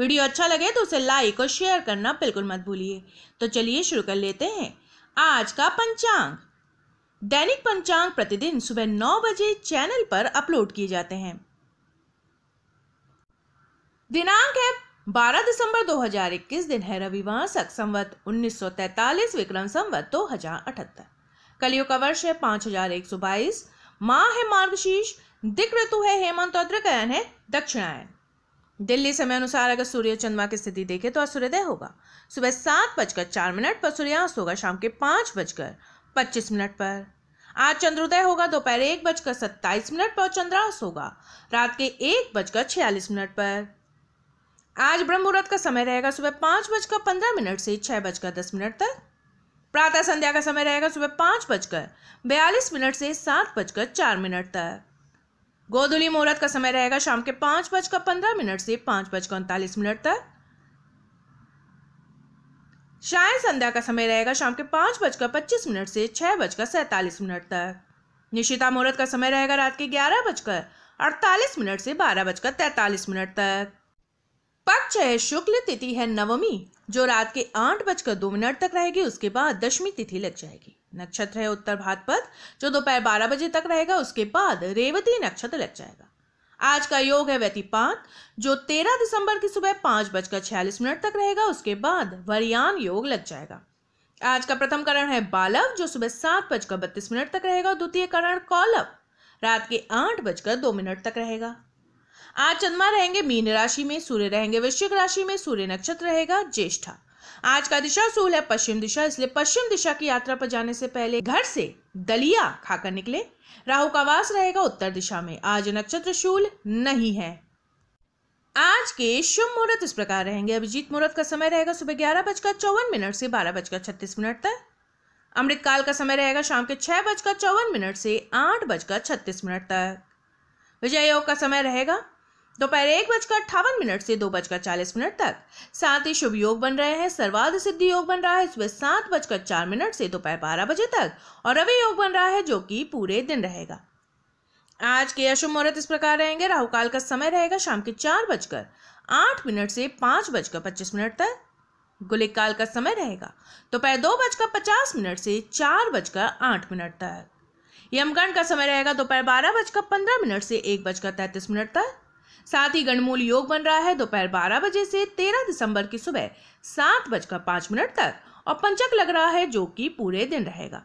video अच्छा लगे तो उसे लाइक और शेयर करना बिल्कुल मत भूलिए तो चलिए शुरू कर लेते हैं आज का पंचांग दैनिक पंचांग प्रतिदिन सुबह नौ बजे चैनल पर अपलोड किए जाते हैं दिनांक है 12 दिसंबर 2021 दिन है रविवार सक संवत 1943 विक्रम संवत 2078 कलियों का वर्ष है 5122 माह है मार्गशीर्ष दिक ऋतु है हेमंत और है दक्षिणायन दिल्ली समय अनुसार अगर सूर्य चंद्रमा की स्थिति देखें तो आज सूर्योदय होगा सुबह सात बजकर चार मिनट पर सूर्यास्त होगा शाम के पाँच बजकर पच्चीस मिनट पर आज चंद्रोदय होगा दोपहर एक बजकर सत्ताईस मिनट पर चंद्रास होगा रात के एक बजकर छियालीस मिनट पर आज ब्रह्म मुहूर्त का समय रहेगा सुबह पाँच बजकर पंद्रह मिनट से छः बजकर दस मिनट तक प्रातः संध्या का समय रहेगा सुबह पाँच बजकर बयालीस मिनट से सात बजकर चार मिनट तक गोधुली मुहूर्त का समय रहेगा शाम के पाँच बजकर पंद्रह मिनट से पाँच बजकर उनतालीस मिनट तक शाय संध्या का समय रहेगा शाम के पाँच बजकर पच्चीस मिनट से छः बजकर सैंतालीस मिनट तक निशिता मुहूर्त का समय रहेगा रात के ग्यारह बजकर अड़तालीस मिनट से बारह बजकर तैंतालीस मिनट तक पक्ष है शुक्ल तिथि है नवमी जो रात के आठ बजकर दो मिनट तक रहेगी उसके बाद दशमी तिथि लग जाएगी नक्षत्र है उत्तर भाद्रपद जो दोपहर बारह बजे तक रहेगा उसके बाद रेवती नक्षत्र लग जाएगा आज का योग है व्यतिपात जो तेरह दिसंबर की सुबह पांच बजकर छियालीस मिनट तक रहेगा उसके बाद वरियान योग लग जाएगा आज का प्रथम करण है बालव जो सुबह सात बजकर बत्तीस मिनट तक रहेगा और द्वितीय करण कौलव रात के आठ बजकर दो मिनट तक रहेगा आज चंद्रमा रहेंगे मीन राशि में सूर्य रहेंगे वृश्चिक राशि में सूर्य नक्षत्र रहेगा ज्येष्ठा आज का दिशा सूल है पश्चिम दिशा इसलिए पश्चिम दिशा की यात्रा पर जाने से पहले घर से दलिया खाकर निकले राहु का वास रहेगा उत्तर दिशा में आज नक्षत्र शूल नहीं है आज के शुभ मुहूर्त इस प्रकार रहेंगे अभिजीत मुहूर्त का समय रहेगा सुबह ग्यारह बजकर चौवन मिनट से बारह बजकर छत्तीस मिनट तक अमृतकाल का समय रहेगा शाम के छह बजकर चौवन मिनट से आठ बजकर छत्तीस मिनट तक विजय योग का समय रहेगा दोपहर एक बजकर अट्ठावन मिनट से दो बजकर चालीस मिनट तक साथ ही शुभ योग बन रहे हैं सर्वाध सिद्धि योग बन रहा है सुबह सात बजकर चार मिनट से दोपहर बारह बजे तक और रवि योग बन रहा है जो कि पूरे दिन रहेगा आज के अशुभ मुहूर्त इस प्रकार रहेंगे राहु काल का समय रहेगा शाम के चार बजकर आठ मिनट से पांच बजकर पच्चीस मिनट तक गुलिक काल का समय रहेगा दोपहर दो बजकर पचास मिनट से चार बजकर आठ मिनट तक यमगण का समय रहेगा दोपहर बारह बजकर पंद्रह मिनट से एक बजकर तैंतीस मिनट तक साथ ही गणमूल योग बन रहा है दोपहर बारह बजे से तेरह दिसंबर की सुबह सात बजकर पांच मिनट तक और पंचक लग रहा है जो कि पूरे दिन रहेगा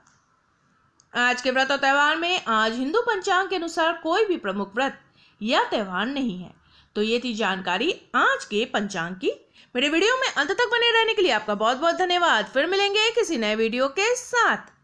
आज के व्रत और त्यौहार में आज हिंदू पंचांग के अनुसार कोई भी प्रमुख व्रत या त्यौहार नहीं है तो ये थी जानकारी आज के पंचांग की मेरे वीडियो में अंत तक बने रहने के लिए आपका बहुत बहुत धन्यवाद फिर मिलेंगे किसी नए वीडियो के साथ